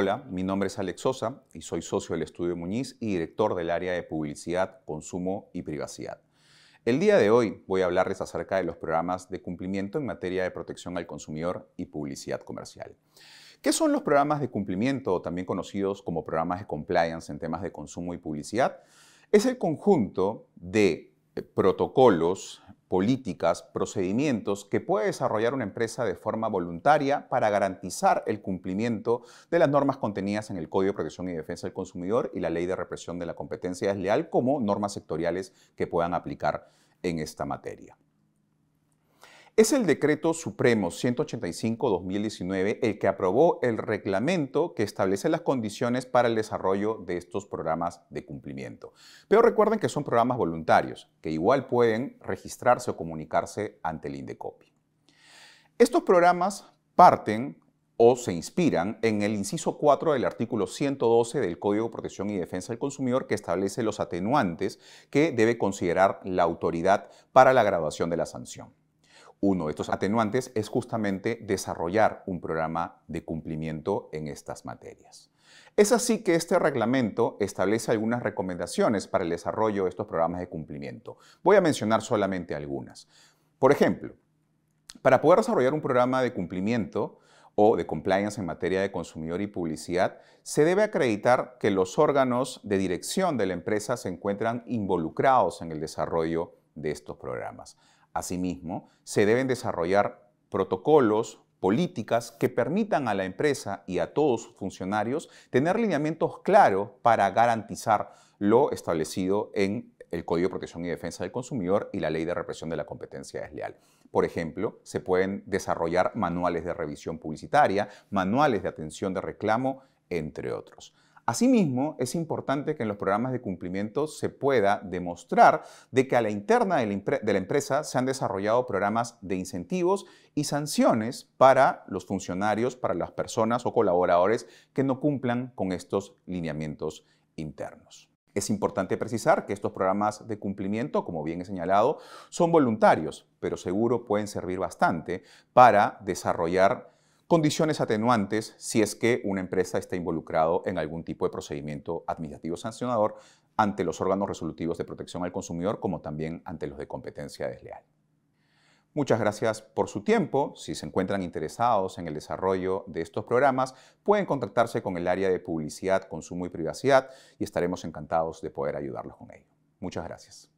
Hola, mi nombre es Alex Sosa y soy socio del Estudio Muñiz y director del área de publicidad, consumo y privacidad. El día de hoy voy a hablarles acerca de los programas de cumplimiento en materia de protección al consumidor y publicidad comercial. ¿Qué son los programas de cumplimiento, también conocidos como programas de compliance en temas de consumo y publicidad? Es el conjunto de eh, protocolos, políticas, procedimientos que puede desarrollar una empresa de forma voluntaria para garantizar el cumplimiento de las normas contenidas en el Código de Protección y Defensa del Consumidor y la Ley de Represión de la Competencia Desleal como normas sectoriales que puedan aplicar en esta materia. Es el decreto supremo 185-2019 el que aprobó el reglamento que establece las condiciones para el desarrollo de estos programas de cumplimiento. Pero recuerden que son programas voluntarios, que igual pueden registrarse o comunicarse ante el INDECOPI. Estos programas parten o se inspiran en el inciso 4 del artículo 112 del Código de Protección y Defensa del Consumidor que establece los atenuantes que debe considerar la autoridad para la graduación de la sanción. Uno de estos atenuantes es justamente desarrollar un programa de cumplimiento en estas materias. Es así que este reglamento establece algunas recomendaciones para el desarrollo de estos programas de cumplimiento. Voy a mencionar solamente algunas. Por ejemplo, para poder desarrollar un programa de cumplimiento o de compliance en materia de consumidor y publicidad, se debe acreditar que los órganos de dirección de la empresa se encuentran involucrados en el desarrollo de estos programas. Asimismo, se deben desarrollar protocolos, políticas que permitan a la empresa y a todos sus funcionarios tener lineamientos claros para garantizar lo establecido en el Código de Protección y Defensa del Consumidor y la Ley de Represión de la Competencia Desleal. Por ejemplo, se pueden desarrollar manuales de revisión publicitaria, manuales de atención de reclamo, entre otros. Asimismo, es importante que en los programas de cumplimiento se pueda demostrar de que a la interna de la, empresa se han desarrollado programas de incentivos y sanciones para los funcionarios, para las personas o colaboradores que no cumplan con estos lineamientos internos. Es importante precisar que estos programas de cumplimiento, como bien he señalado, son voluntarios, pero seguro pueden servir bastante para desarrollar condiciones atenuantes si es que una empresa está involucrado en algún tipo de procedimiento administrativo sancionador ante los órganos resolutivos de protección al consumidor como también ante los de competencia desleal. Muchas gracias por su tiempo. Si se encuentran interesados en el desarrollo de estos programas, pueden contactarse con el área de publicidad, consumo y privacidad y estaremos encantados de poder ayudarlos con ello. Muchas gracias.